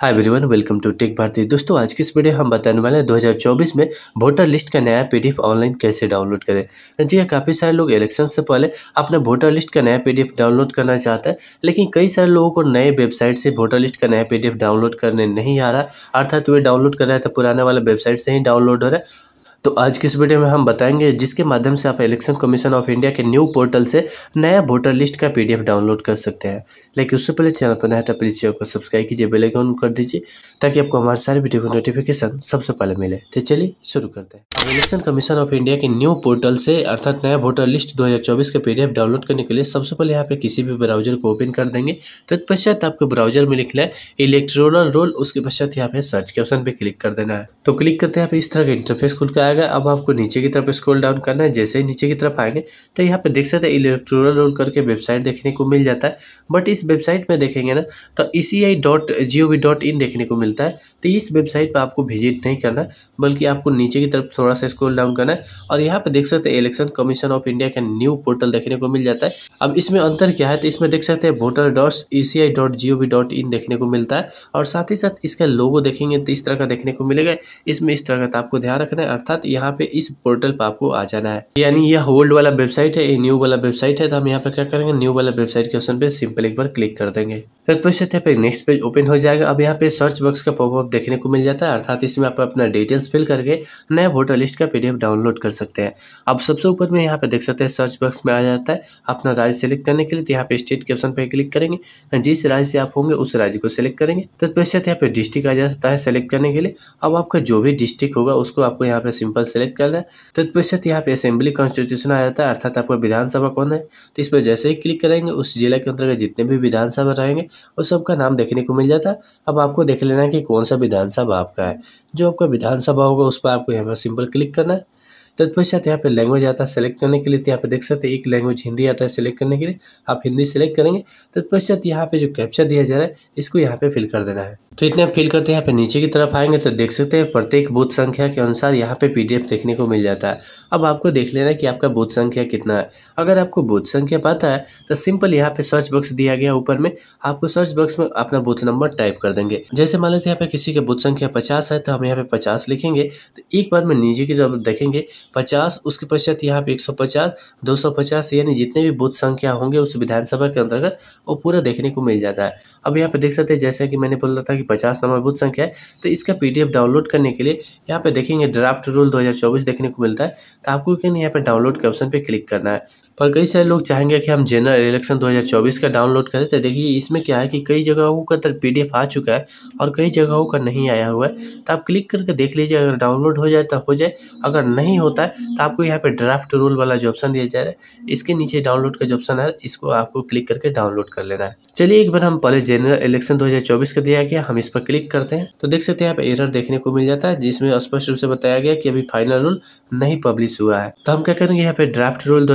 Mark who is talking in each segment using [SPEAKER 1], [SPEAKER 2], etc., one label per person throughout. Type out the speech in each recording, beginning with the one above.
[SPEAKER 1] hi everyone welcome to tech Bharati दोस्तों आज की इस वीडियो हम बताने वाले हैं 2024 में वोटर लिस्ट का नया पीडीएफ ऑनलाइन कैसे डाउनलोड करें हाँ जी हाँ काफ़ी सारे लोग इलेक्शन से पहले अपना वोटर लिस्ट का नया पीडीएफ डाउनलोड करना चाहते हैं लेकिन कई सारे लोगों को नए वेबसाइट से वोटर लिस्ट का नया पी डाउनलोड करने नहीं आ रहा अर्थात वे डाउनलोड कर रहे थे तो पुराने वाला वेबसाइट से ही डाउनलोड हो रहा है तो आज की इस वीडियो में हम बताएंगे जिसके माध्यम से आप इलेक्शन कमीशन ऑफ इंडिया के न्यू पोर्टल से नया वोटर लिस्ट का पीडीएफ डाउनलोड कर सकते हैं लेकिन उससे पहले चैनल पर नया था तो प्लीज़ चैनल को सब्सक्राइब कीजिए बेल आइकन कर दीजिए ताकि आपको हमारे सारे वीडियो का नोटिफिकेशन सबसे पहले मिले तो चलिए शुरू करते हैं इलेक्शन कमीशन ऑफ इंडिया के न्यू पोर्टल से अर्थात नया वोटर लिस्ट 2024 का पीडीएफ डाउनलोड करने के लिए सबसे पहले यहाँ पे किसी भी ब्राउजर को ओपन कर देंगे तत्पश्चात तो आपके ब्राउजर में लिखना है इलेक्ट्रोनल रोल उसके पश्चात यहाँ पे सर्च के ऑप्शन पे क्लिक कर देना है तो क्लिक करते हैं इस तरह का इंटरफेस खुल कर आएगा अब आपको नीचे की तरफ स्क्रोल डाउन करना है जैसे ही नीचे की तरफ आएंगे तो यहाँ पे देख सकते हैं इलेक्ट्रोनल रोल करके वेबसाइट देखने को मिल जाता है बट इस वेबसाइट में देखेंगे ना तो E C I dot G O V dot in देखने को मिलता है तो इस वेबसाइट पर आपको विजिट नहीं करना बल्कि आपको नीचे की तरफ थोड़ा थोड़ा सा स्क्रोल डाउन करना है और यहाँ पे देख सकते हैं इलेक्शन कमीशन ऑफ इंडिया का न्यू पोर्टल देखने को मिल जाता है अब इसमें अंतर क्या है तो इसमें देख सकते हैं voter dot E C I dot G O V dot in देखने को मिलता है और साथ ही साथ इसका लोगो देखेंगे तो इस तरह का देखने को मिलेगा इसमें इस तरह का तो आपको ध्यान रखना है अर्थात यहाँ पे इस पोर्टल पर आपको आ जाना है यानी यह ओल्ड वाला वेबसाइट है ये न्यू वाला वेबसाइट है तो हम यहाँ पे क्या करेंगे न्यू वाला वेबसाइट के ऑप्शन पे सिंपल एक बार क्लिक कर देंगे तो पूछ सकते हैं नेक्स्ट पेज ओपन हो जाएगा अब यहाँ पे सर्च बॉक्स का पॉपअप देखने को मिल जाता है अर्थात इसमें आप अपना डिटेल्स फिल करके नया वोटर लिस्ट का पीडीएफ डाउनलोड कर सकते हैं अब सबसे ऊपर में यहाँ पे देख सकते हैं सर्च बॉक्स में आ जाता है अपना राज्य सेलेक्ट करने के लिए तो यहाँ पे स्टेट के ऑप्शन पर क्लिक करेंगे जिस राज्य से आप होंगे उस राज्य को सिलेक्ट करेंगे तो पूछ सकते यहाँ पे डिस्ट्रिक्ट आ जाता है सेलेक्ट करने के लिए अब आपका जो भी डिस्ट्रिक्ट होगा उसको आपको यहाँ पे सिंपल सेलेक्ट करना है तो पूछ सकते यहाँ पे असेंबली कॉन्स्टिट्यूशन आ जाता है अर्थात आपका विधानसभा कौन है तो इस पर जैसे ही क्लिक करेंगे उस जिला के अंतर्गत जितने भी विधानसभा रहेंगे उस सबका नाम देखने को मिल जाता अब आपको देख लेना है कि कौन सा विधानसभा आपका है जो आपका विधानसभा होगा उस पर आपको यहाँ पर सिंपल क्लिक करना है तत्पश्चात यहाँ पे लैंग्वेज आता है सेलेक्ट करने के लिए तो यहाँ पे देख सकते हैं एक लैंग्वेज हिंदी आता है सेलेक्ट करने के लिए आप हिंदी सेलेक्ट करेंगे तत्पश्चात यहाँ पे जो कैप्चर दिया जा रहा है इसको यहाँ पे फिल कर देना है तो इतना फिल करते हैं यहाँ पे नीचे की तरफ आएंगे तो देख सकते हैं प्रत्येक बूथ संख्या के अनुसार यहाँ पे पीडीएफ देखने को मिल जाता है अब आपको देख लेना है कि आपका बूथ संख्या कितना है अगर आपको बूथ संख्या पता है तो सिंपल यहाँ पे सर्च बॉक्स दिया गया ऊपर में आपको सर्च बॉक्स में अपना बूथ नंबर टाइप कर देंगे जैसे मान लेते यहाँ पे किसी का बूथ संख्या पचास है तो हम यहाँ पे पचास लिखेंगे तो एक बार में नीचे की जब देखेंगे पचास उसके पश्चात यहाँ पे एक सौ पचास दो सौ पचास यानी जितने भी बूथ संख्या होंगे उस विधानसभा के अंतर्गत वो पूरा देखने को मिल जाता है अब यहाँ पे देख सकते हैं जैसा कि मैंने बोला था कि पचास नंबर बूथ संख्या है तो इसका पी डाउनलोड करने के लिए यहाँ पे देखेंगे ड्राफ्ट रूल दो देखने को मिलता है तो आपको क्या यहाँ पर डाउनलोड के ऑप्शन पर क्लिक करना है पर कई सारे लोग चाहेंगे कि हम जनरल इलेक्शन 2024 का डाउनलोड करें तो देखिए इसमें क्या है कि कई जगहों का तो पी आ चुका है और कई जगहों का नहीं आया हुआ है तो आप क्लिक करके देख लीजिए अगर डाउनलोड हो जाए तो हो जाए अगर नहीं होता है तो आपको यहाँ पे ड्राफ्ट रूल वाला जो ऑप्शन दिया जा रहा है इसके नीचे डाउनलोड का जो ऑप्शन है इसको आपको क्लिक करके डाउनलोड कर लेना है चलिए एक बार हम पहले जनरल इलेक्शन दो का दिया गया हम इस पर क्लिक करते हैं तो देख सकते हैं यहाँ पे एरर देखने को मिल जाता है जिसमें स्पष्ट रूप से बताया गया कि अभी फाइनल रूल नहीं पब्लिश हुआ है तो हम क्या करेंगे यहाँ पे ड्राफ्ट रूल दो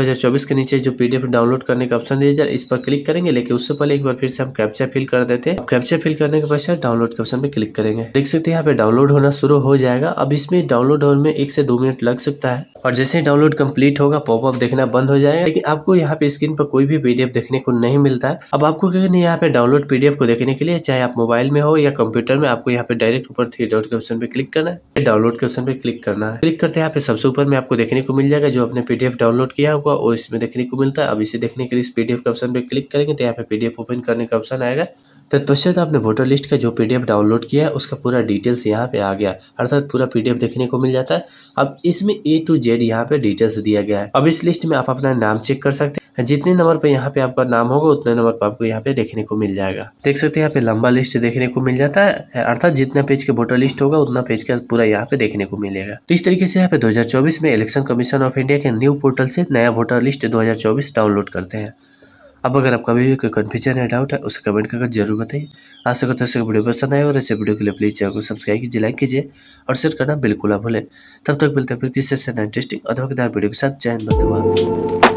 [SPEAKER 1] इसके नीचे जो पीडीएफ डाउनलोड करने का ऑप्शन दिया जाए इस पर क्लिक करेंगे लेकिन उससे पहले एक बार फिर से हम कैप्चा फिल कर देते हैं कैप्चा फिल करने के पश्चात डाउनलोड के ऑप्शन पे क्लिक करेंगे देख सकते हैं यहाँ पे डाउनलोड होना शुरू हो जाएगा अब इसमें डाउनलोड होने में एक से दो मिनट लग सकता है और जैसे ही डाउनलोड कंप्लीट होगा पॉपअप देखना बंद हो जाएगा लेकिन आपको यहाँ पे स्क्रीन पर कोई भी पीडीएफ देखने को नहीं मिलता है अब आपको क्या करना यहाँ पे डाउनलोड पीडीएफ को देखने के लिए चाहे आप मोबाइल में हो या कंप्यूटर में आपको यहाँ पे डायरेक्ट ऊपर थ्री डॉट के ऑप्शन पे क्लिक करना है डाउनलोड के ऑप्शन पे क्लिक करना है क्लिक करते यहाँ पे सबसे ऊपर में आपको देखने को मिल जाएगा जो आपने पीडीएफ डाउनलोड किया होगा वो इसमें देखने को मिलता है अब इसे देखने के लिए इस पीडीएफ के ऑप्शन पे क्लिक करेंगे तो यहाँ पे पीडीएफ ओपन करने का ऑप्शन आएगा तो तत्पश्चात आपने वोटर लिस्ट का जो पीडीएफ डाउनलोड किया है उसका पूरा डिटेल्स यहाँ पे आ गया अर्थात पूरा पीडीएफ देखने को मिल जाता है अब इसमें ए टू जेड यहाँ पे डिटेल्स दिया गया है अब इस लिस्ट में आप अपना नाम चेक कर सकते हैं जितने नंबर पे यहाँ पे आपका नाम होगा उतने नंबर पर आपको यहाँ पे देखने को मिल जाएगा देख सकते हैं यहाँ पे लंबा लिस्ट देखने को मिल जाता है अर्थात जितना पेज के वोटर लिस्ट होगा उतना पेज का पूरा यहाँ पे देखने को मिलेगा तो इस तरीके से यहाँ पे दो में इलेक्शन कमीशन ऑफ इंडिया के न्यू पोर्टल से नया वोटर लिस्ट दो डाउनलोड करते हैं अब अगर आपका भी कोई कन्फ्यूजन या डाउट है उसे कमेंट करके जरूर बताइए आशा करते हैं वीडियो पसंद आए और ऐसे वीडियो के लिए प्लीज़ चैनल को सब्सक्राइब कीजिए लाइक कीजिए और शेयर करना बिल्कुल ना भूलें तब तक मिलते हैं फिर किसी से इंटरेस्टिंग और धमाकेदार वीडियो के साथ चैन बंद